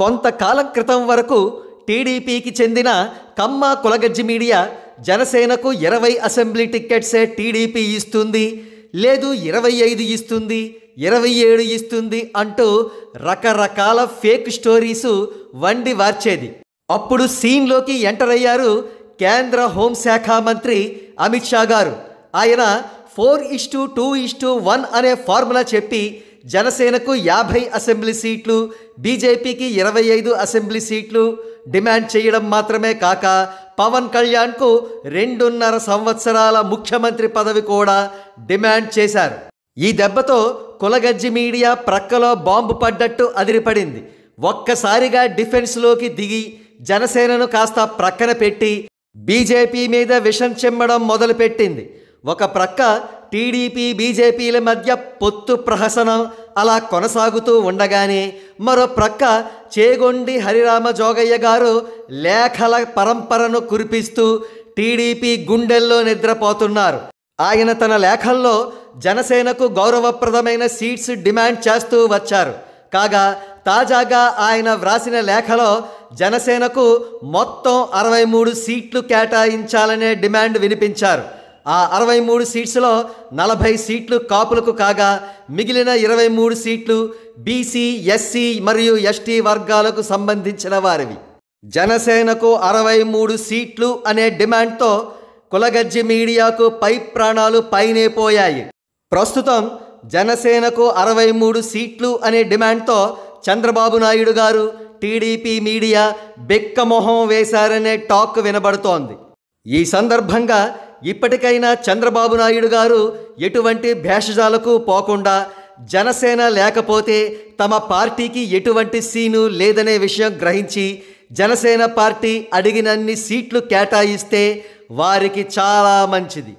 కొంతకాలం క్రితం వరకు టీడీపీకి చెందిన కమ్మ కులగజ్జి మీడియా జనసేనకు ఇరవై అసెంబ్లీ టిక్కెట్సే టీడీపీ ఇస్తుంది లేదు ఇరవై ఐదు ఇస్తుంది ఇరవై ఏడు ఇస్తుంది అంటూ రకరకాల ఫేక్ స్టోరీసు వండి వార్చేది అప్పుడు సీన్లోకి ఎంటర్ అయ్యారు కేంద్ర హోంశాఖ మంత్రి అమిత్ షా గారు ఆయన four is to two is to one అనే ఫార్ములా చెప్పి జనసేనకు యాభై అసెంబ్లీ సీట్లు బీజేపీకి ఇరవై ఐదు అసెంబ్లీ సీట్లు డిమాండ్ చేయడం మాత్రమే కాక పవన్ కళ్యాణ్కు రెండున్నర సంవత్సరాల ముఖ్యమంత్రి పదవి కూడా డిమాండ్ చేశారు ఈ దెబ్బతో కులగజ్జి మీడియా ప్రక్కలో బాంబు పడ్డట్టు అదిరిపడింది ఒక్కసారిగా డిఫెన్స్లోకి దిగి జనసేనను కాస్త ప్రక్కన పెట్టి బీజేపీ మీద విషం చెమ్మడం మొదలుపెట్టింది ఒక ప్రక్క టీడీపీ బీజేపీల మధ్య పొత్తు ప్రహసనం అలా కొనసాగుతూ ఉండగానే మరో ప్రక్క చేగొండి హరిరామ జోగయ్య గారు లేఖల పరంపరను కురిపిస్తూ టీడీపీ గుండెల్లో నిద్రపోతున్నారు ఆయన తన లేఖల్లో జనసేనకు గౌరవప్రదమైన సీట్స్ డిమాండ్ చేస్తూ వచ్చారు కాగా తాజాగా ఆయన వ్రాసిన లేఖలో జనసేనకు మొత్తం అరవై మూడు సీట్లు కేటాయించాలనే డిమాండ్ వినిపించారు ఆ అరవై మూడు సీట్స్లో నలభై సీట్లు కాపులకు కాగా మిగిలిన ఇరవై మూడు సీట్లు బీసీ ఎస్సీ మరియు ఎస్టీ వర్గాలకు సంబంధించిన వారివి జనసేనకు అరవై మూడు సీట్లు అనే డిమాండ్తో కులగజ్జి మీడియాకు పై ప్రాణాలు పైనే పోయాయి ప్రస్తుతం జనసేనకు అరవై మూడు సీట్లు అనే డిమాండ్తో చంద్రబాబు నాయుడు గారు టీడీపీ మీడియా మొహం వేశారనే టాక్ వినబడుతోంది ఈ సందర్భంగా ఇప్పటికైనా చంద్రబాబు నాయుడు గారు ఎటువంటి భేషజాలకు పోకుండా జనసేన లేకపోతే తమ పార్టీకి ఎటువంటి సీను లేదనే విషయం గ్రహించి జనసేన పార్టీ అడిగినన్ని సీట్లు కేటాయిస్తే వారికి చాలా మంచిది